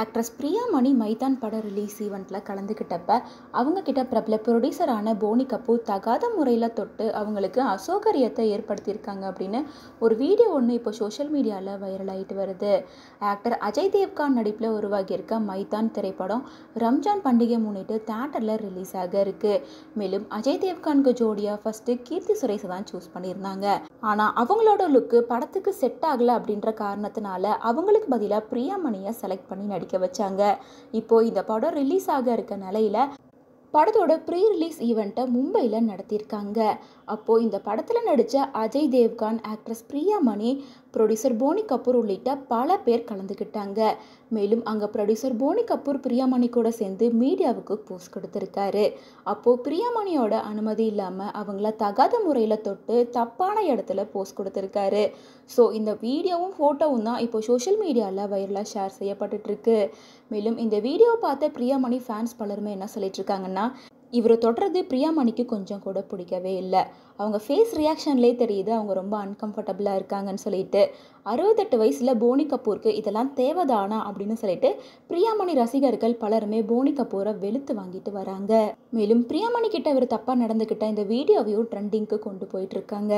actress Priyamani maidan பட release ஈவெண்ட்டில் கலந்துக்கிட்டப்ப அவங்கக்கிட்ட பிரபல ப்ரொடியூசரான போனி கபூர் தகாத முறையில் தொட்டு அவங்களுக்கு அசௌகரியத்தை ஏற்படுத்தியிருக்காங்க அப்படின்னு ஒரு வீடியோ ஒன்று இப்போ சோஷியல் மீடியாவில் வைரல் ஆகிட்டு வருது ஆக்டர் அஜய் தேவ்கான் நடிப்பில் உருவாகியிருக்க மைதான் திரைப்படம் ரம்ஜான் பண்டிகை முன்னிட்டு தேட்டரில் ரிலீஸ் ஆக இருக்குது மேலும் அஜய் தேவ்கானுக்கு ஜோடியாக ஃபஸ்ட்டு கீர்த்தி சுரேஷை தான் சூஸ் பண்ணியிருந்தாங்க ஆனால் அவங்களோட லுக்கு படத்துக்கு செட் ஆகலை அப்படின்ற காரணத்தினால அவங்களுக்கு பதிலாக பிரியாமணியை செலக்ட் பண்ணி நடி நடிக்க வச்சாங்க இப்போ இந்த படம் ரிலீஸ் ஆக இருக்க நிலையில படத்தோட ப்ரீ ரிலீஸ் ஈவெண்ட்டை மும்பையில் நடத்தியிருக்காங்க அப்போது இந்த படத்தில் நடித்த அஜய் தேவ்கான் ஆக்ட்ரஸ் பிரியா மணி ப்ரொடியூசர் போனி கபூர் உள்ளிட்ட பல பேர் கலந்துக்கிட்டாங்க மேலும் அங்கே ப்ரொடியூசர் போனி கபூர் மணி கூட சேர்ந்து மீடியாவுக்கு போஸ்ட் கொடுத்துருக்காரு அப்போது பிரியாமணியோட அனுமதி இல்லாமல் அவங்கள தகாத முறையில் தொட்டு தப்பான இடத்துல போஸ்ட் கொடுத்துருக்காரு ஸோ இந்த வீடியோவும் ஃபோட்டோவும் தான் இப்போ சோஷியல் மீடியாவில் வைரலாக ஷேர் செய்யப்பட்டுருக்கு மேலும் இந்த வீடியோவை பார்த்த மணி ஃபேன்ஸ் பலருமே என்ன சொல்லிட்டு பார்த்தீங்கன்னா இவரை தொடர்றது பிரியாமணிக்கு கொஞ்சம் கூட பிடிக்கவே இல்லை அவங்க ஃபேஸ் ரியாக்ஷன்லே தெரியுது அவங்க ரொம்ப அன்கம்ஃபர்டபுளாக இருக்காங்கன்னு சொல்லிட்டு அறுபத்தெட்டு வயசில் போனி கபூருக்கு இதெல்லாம் தேவைதானா அப்படின்னு சொல்லிட்டு பிரியாமணி ரசிகர்கள் பலருமே போனி கபூரை வெளுத்து வாங்கிட்டு வராங்க மேலும் பிரியாமணி கிட்ட இவர் தப்பாக நடந்துக்கிட்ட இந்த வீடியோவையும் ட்ரெண்டிங்க்கு கொண்டு போயிட்டு இருக்காங்க